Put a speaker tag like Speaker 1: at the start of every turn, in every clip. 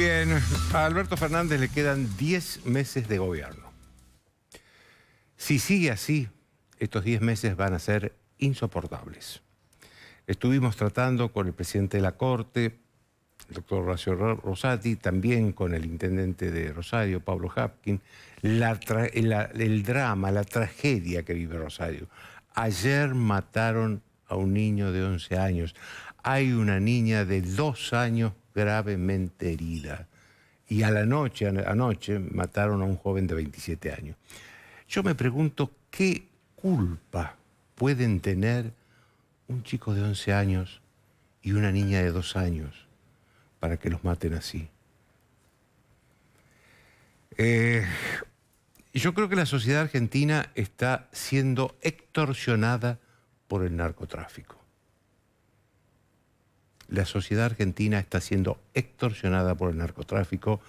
Speaker 1: Bien, a Alberto Fernández le quedan 10 meses de gobierno. Si sigue así, estos 10 meses van a ser insoportables. Estuvimos tratando con el presidente de la Corte, el doctor Horacio Rosati, también con el intendente de Rosario, Pablo Hapkin, el drama, la tragedia que vive Rosario. Ayer mataron a un niño de 11 años. Hay una niña de 2 años gravemente herida. Y a la noche, anoche, mataron a un joven de 27 años. Yo me pregunto qué culpa pueden tener un chico de 11 años y una niña de 2 años para que los maten así. Eh, yo creo que la sociedad argentina está siendo extorsionada por el narcotráfico. La sociedad argentina está siendo extorsionada por el narcotráfico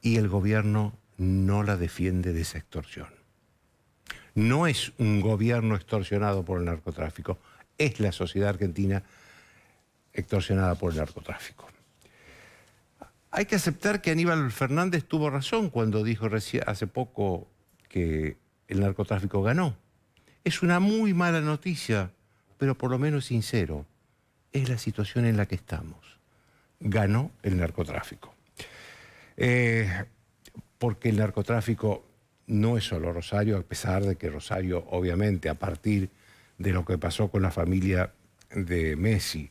Speaker 1: y el gobierno no la defiende de esa extorsión. No es un gobierno extorsionado por el narcotráfico, es la sociedad argentina extorsionada por el narcotráfico. Hay que aceptar que Aníbal Fernández tuvo razón cuando dijo hace poco que el narcotráfico ganó. Es una muy mala noticia, pero por lo menos sincero es la situación en la que estamos. Ganó el narcotráfico. Eh, porque el narcotráfico no es solo Rosario, a pesar de que Rosario, obviamente, a partir de lo que pasó con la familia de Messi,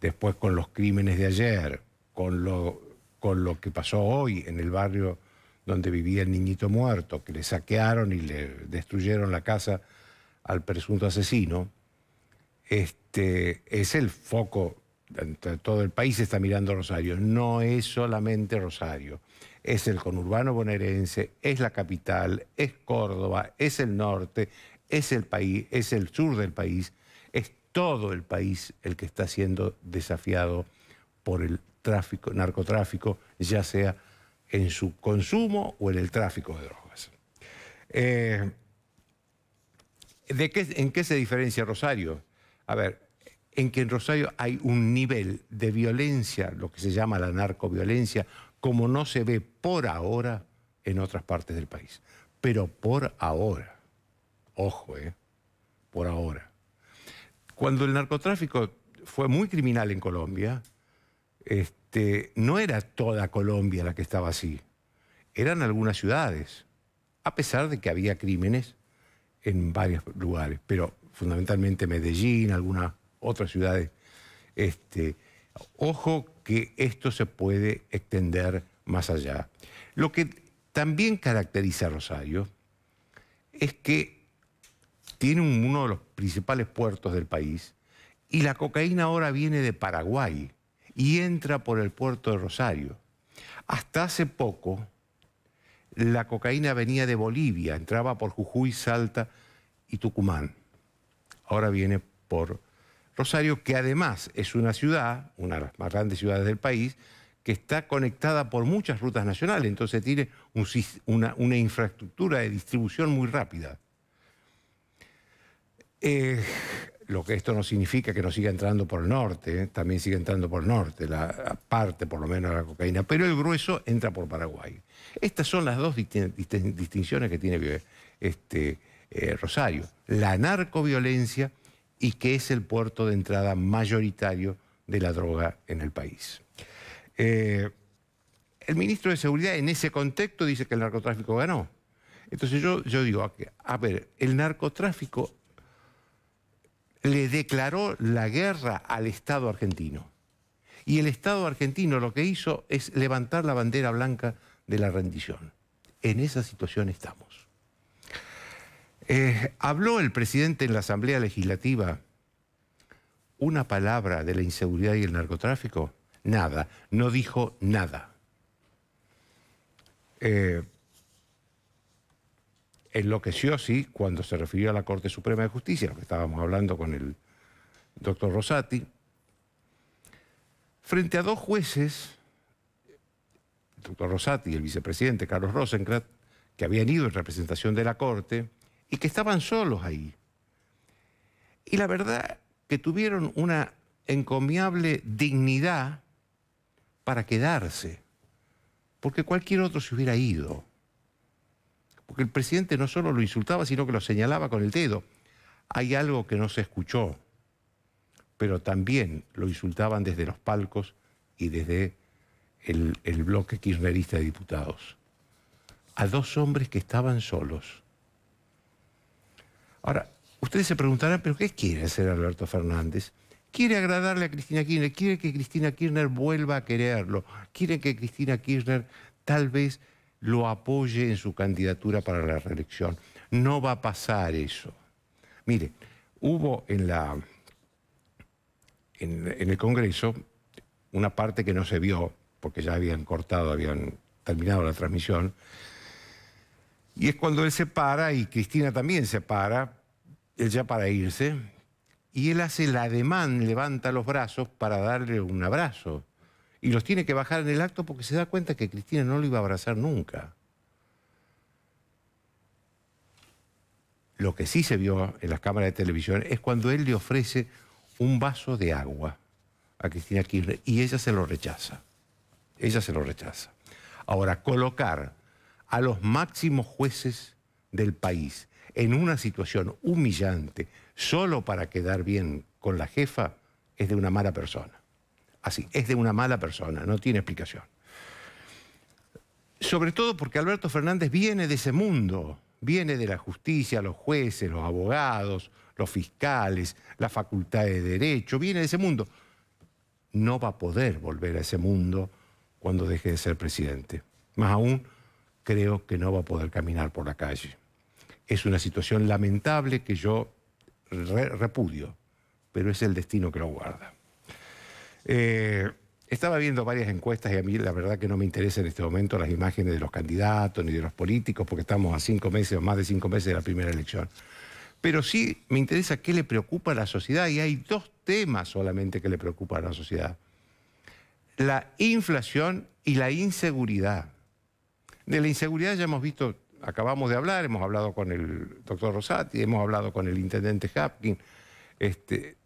Speaker 1: después con los crímenes de ayer, con lo, con lo que pasó hoy en el barrio donde vivía el niñito muerto, que le saquearon y le destruyeron la casa al presunto asesino, este, es el foco, todo el país está mirando Rosario, no es solamente Rosario, es el conurbano bonaerense, es la capital, es Córdoba, es el norte, es el país, es el sur del país, es todo el país el que está siendo desafiado por el tráfico, narcotráfico, ya sea en su consumo o en el tráfico de drogas. Eh, ¿En qué se diferencia Rosario? a ver, en que en Rosario hay un nivel de violencia, lo que se llama la narcoviolencia, como no se ve por ahora en otras partes del país. Pero por ahora, ojo, ¿eh? por ahora. Cuando el narcotráfico fue muy criminal en Colombia, este, no era toda Colombia la que estaba así, eran algunas ciudades, a pesar de que había crímenes en varios lugares, pero fundamentalmente Medellín, algunas otras ciudades. Este, ojo que esto se puede extender más allá. Lo que también caracteriza a Rosario es que tiene uno de los principales puertos del país y la cocaína ahora viene de Paraguay y entra por el puerto de Rosario. Hasta hace poco la cocaína venía de Bolivia, entraba por Jujuy, Salta y Tucumán ahora viene por Rosario, que además es una ciudad, una de las más grandes ciudades del país, que está conectada por muchas rutas nacionales, entonces tiene una, infraestructura de distribución muy rápida. Eh, lo que esto no significa que no siga entrando por el norte, ¿eh? también sigue entrando por el norte, la parte por lo menos de la cocaína, pero el grueso entra por Paraguay. Estas son las dos distinciones que tiene este, eh, Rosario, la narcoviolencia y que es el puerto de entrada mayoritario de la droga en el país. Eh, el ministro de Seguridad en ese contexto dice que el narcotráfico ganó. Entonces yo, yo digo, a ver, el narcotráfico le declaró la guerra al Estado argentino. Y el Estado argentino lo que hizo es levantar la bandera blanca de la rendición. En esa situación estamos. Eh, habló el presidente en la Asamblea Legislativa una palabra de la inseguridad y el narcotráfico. Nada, no dijo nada. Eh, enloqueció, sí, cuando se refirió a la Corte Suprema de Justicia, lo que estábamos hablando con el doctor Rosati, frente a dos jueces, el doctor Rosati y el vicepresidente Carlos Rosenkrantz, que habían ido en representación de la Corte, y que estaban solos ahí. Y la verdad que tuvieron una encomiable dignidad para quedarse, porque cualquier otro se hubiera ido. Porque el presidente no solo lo insultaba, sino que lo señalaba con el dedo. Hay algo que no se escuchó, pero también lo insultaban desde los palcos y desde el, bloque kirchnerista de diputados. A dos hombres que estaban solos Ahora, ustedes se preguntarán, ¿pero qué quiere hacer Alberto Fernández? Quiere agradarle a Cristina Kirchner, quiere que Cristina Kirchner vuelva a quererlo, quiere que Cristina Kirchner tal vez lo apoye en su candidatura para la reelección. No va a pasar eso. Mire, hubo en, la, en, el Congreso una parte que no se vio, porque ya habían cortado, habían terminado la transmisión, y es cuando él se para y Cristina también se para, él ya para irse, y él hace el ademán, levanta los brazos para darle un abrazo. Y los tiene que bajar en el acto porque se da cuenta que Cristina no lo iba a abrazar nunca. Lo que sí se vio en las cámaras de televisión es cuando él le ofrece un vaso de agua a Cristina Kirchner y ella se lo rechaza. Ella se lo rechaza. Ahora, colocar a los máximos jueces del país en una situación humillante solo para quedar bien con la jefa es de una mala persona. Así, es de una mala persona, no tiene explicación. Sobre todo porque Alberto Fernández viene de ese mundo, viene de la justicia, los jueces, los abogados, los fiscales, la facultad de derecho, viene de ese mundo. No va a poder volver a ese mundo cuando deje de ser presidente. Más aún creo que no va a poder caminar por la calle. Es una situación lamentable que yo repudio, pero es el destino que lo guarda. Eh, estaba viendo varias encuestas y a mí la verdad que no me interesan en este momento las imágenes de los candidatos ni de los políticos, porque estamos a cinco meses o más de cinco meses de la primera elección. Pero sí me interesa qué le preocupa a la sociedad y hay dos temas solamente que le preocupan a la sociedad. La inflación y la inseguridad. De la inseguridad ya hemos visto, acabamos de hablar, hemos hablado con el doctor Rosati, hemos hablado con el intendente Hapkin. Este,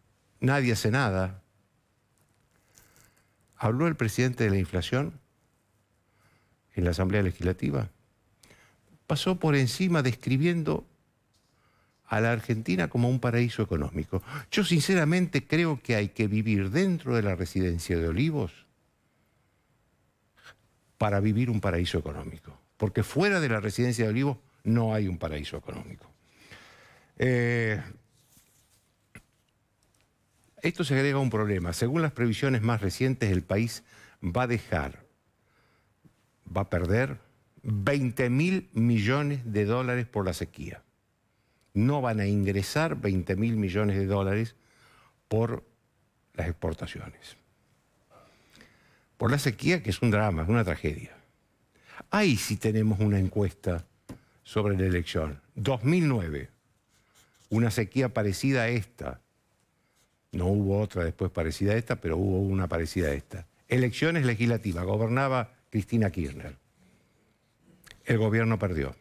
Speaker 1: nadie hace nada. Habló el presidente de la inflación en la Asamblea Legislativa. Pasó por encima describiendo a la Argentina como un paraíso económico. Yo sinceramente creo que hay que vivir dentro de la residencia de Olivos para vivir un paraíso económico. Porque fuera de la residencia de Olivos no hay un paraíso económico. Eh, esto se agrega un problema. Según las previsiones más recientes, el país va a dejar, va a perder 20 mil millones de dólares por la sequía. No van a ingresar 20 mil millones de dólares por las exportaciones por la sequía, que es un drama, es una tragedia. Ahí sí tenemos una encuesta sobre la elección. 2009, una sequía parecida a esta. No hubo otra después parecida a esta, pero hubo una parecida a esta. Elecciones legislativas, gobernaba Cristina Kirchner. El gobierno perdió.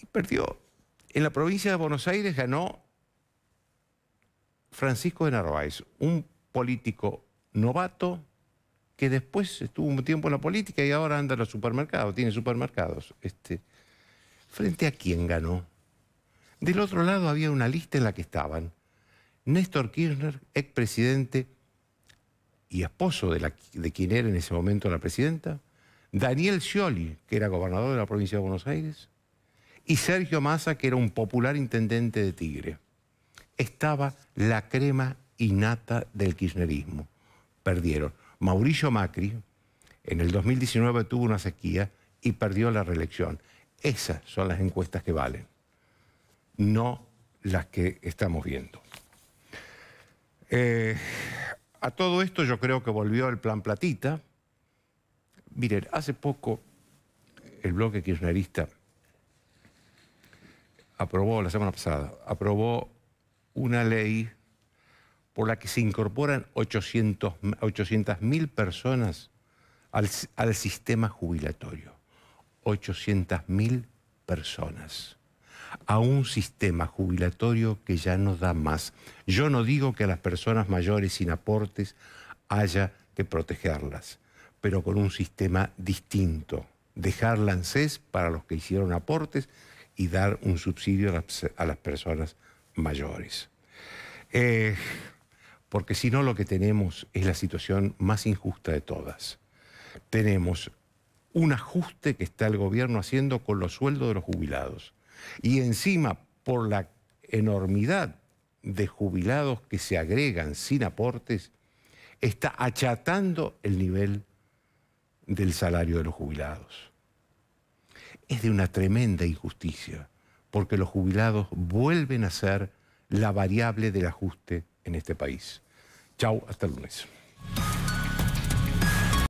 Speaker 1: Y perdió. En la provincia de Buenos Aires ganó Francisco de Narváez, un político novato que después estuvo un tiempo en la política y ahora anda en los supermercados, tiene supermercados. Este, ¿Frente a quién ganó? Del otro lado había una lista en la que estaban Néstor Kirchner, expresidente y esposo de, la, de quien era en ese momento la presidenta, Daniel Scioli, que era gobernador de la provincia de Buenos Aires, y Sergio Massa, que era un popular intendente de Tigre estaba la crema innata del kirchnerismo. Perdieron. Mauricio Macri en el 2019 tuvo una sequía y perdió la reelección. Esas son las encuestas que valen, no las que estamos viendo. Eh, a todo esto yo creo que volvió el plan Platita. Miren, hace poco el bloque kirchnerista aprobó, la semana pasada, aprobó una ley por la que se incorporan 800.000 personas al, sistema jubilatorio. 800.000 personas a un sistema jubilatorio que ya no da más. Yo no digo que a las personas mayores sin aportes haya que protegerlas, pero con un sistema distinto. Dejar lancés para los que hicieron aportes y dar un subsidio a las, a las personas mayores. Eh, porque si no lo que tenemos es la situación más injusta de todas. Tenemos un ajuste que está el gobierno haciendo con los sueldos de los jubilados. Y encima, por la enormidad de jubilados que se agregan sin aportes, está achatando el nivel del salario de los jubilados. Es de una tremenda injusticia porque los jubilados vuelven a ser la variable del ajuste en este país. Chau, hasta el lunes.